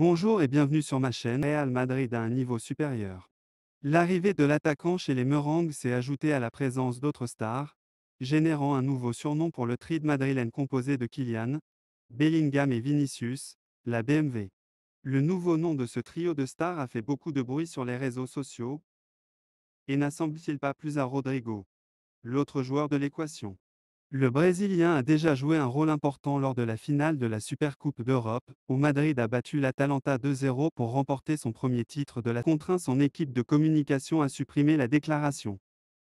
Bonjour et bienvenue sur ma chaîne Real Madrid à un niveau supérieur. L'arrivée de l'attaquant chez les Merengues s'est ajoutée à la présence d'autres stars, générant un nouveau surnom pour le de madrilène composé de Kylian, Bellingham et Vinicius, la BMW. Le nouveau nom de ce trio de stars a fait beaucoup de bruit sur les réseaux sociaux et n'assemble-t-il pas plus à Rodrigo, l'autre joueur de l'équation le Brésilien a déjà joué un rôle important lors de la finale de la Supercoupe d'Europe, où Madrid a battu l'Atalanta 2-0 pour remporter son premier titre de la contraint son équipe de communication à supprimer la déclaration.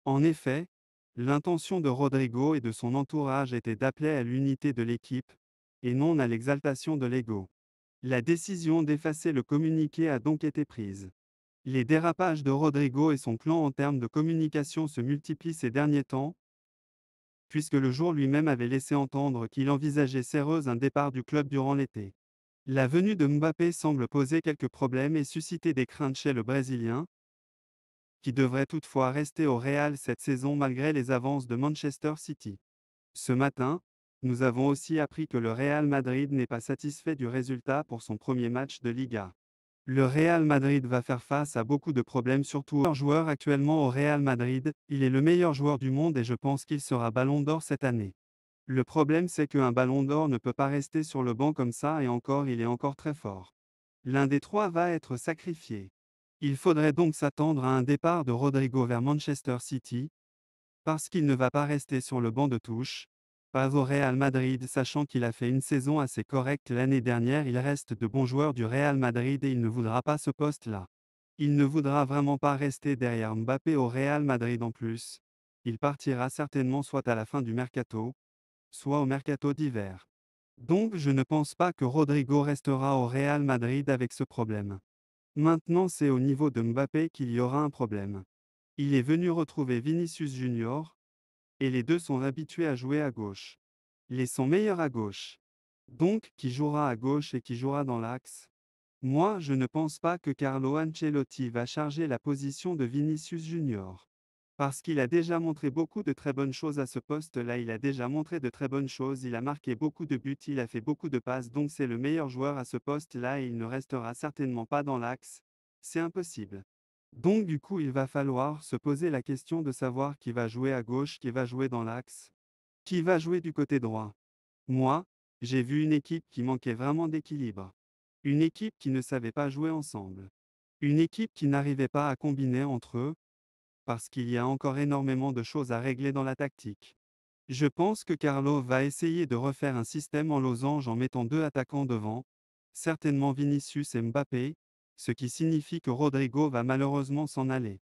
En effet, l'intention de Rodrigo et de son entourage était d'appeler à l'unité de l'équipe, et non à l'exaltation de l'ego. La décision d'effacer le communiqué a donc été prise. Les dérapages de Rodrigo et son clan en termes de communication se multiplient ces derniers temps, puisque le jour lui-même avait laissé entendre qu'il envisageait sérieusement un départ du club durant l'été. La venue de Mbappé semble poser quelques problèmes et susciter des craintes chez le Brésilien, qui devrait toutefois rester au Real cette saison malgré les avances de Manchester City. Ce matin, nous avons aussi appris que le Real Madrid n'est pas satisfait du résultat pour son premier match de Liga. Le Real Madrid va faire face à beaucoup de problèmes, surtout un joueur actuellement au Real Madrid. Il est le meilleur joueur du monde et je pense qu'il sera ballon d'or cette année. Le problème c'est qu'un ballon d'or ne peut pas rester sur le banc comme ça et encore il est encore très fort. L'un des trois va être sacrifié. Il faudrait donc s'attendre à un départ de Rodrigo vers Manchester City, parce qu'il ne va pas rester sur le banc de touche, pas au Real Madrid, sachant qu'il a fait une saison assez correcte l'année dernière, il reste de bons joueurs du Real Madrid et il ne voudra pas ce poste-là. Il ne voudra vraiment pas rester derrière Mbappé au Real Madrid en plus. Il partira certainement soit à la fin du mercato, soit au mercato d'hiver. Donc je ne pense pas que Rodrigo restera au Real Madrid avec ce problème. Maintenant c'est au niveau de Mbappé qu'il y aura un problème. Il est venu retrouver Vinicius Junior, et les deux sont habitués à jouer à gauche. Ils sont meilleurs à gauche. Donc, qui jouera à gauche et qui jouera dans l'axe Moi, je ne pense pas que Carlo Ancelotti va charger la position de Vinicius Junior. Parce qu'il a déjà montré beaucoup de très bonnes choses à ce poste-là, il a déjà montré de très bonnes choses, il a marqué beaucoup de buts, il a fait beaucoup de passes, donc c'est le meilleur joueur à ce poste-là et il ne restera certainement pas dans l'axe. C'est impossible. Donc du coup il va falloir se poser la question de savoir qui va jouer à gauche, qui va jouer dans l'axe, qui va jouer du côté droit. Moi, j'ai vu une équipe qui manquait vraiment d'équilibre. Une équipe qui ne savait pas jouer ensemble. Une équipe qui n'arrivait pas à combiner entre eux, parce qu'il y a encore énormément de choses à régler dans la tactique. Je pense que Carlo va essayer de refaire un système en losange en mettant deux attaquants devant, certainement Vinicius et Mbappé, ce qui signifie que Rodrigo va malheureusement s'en aller.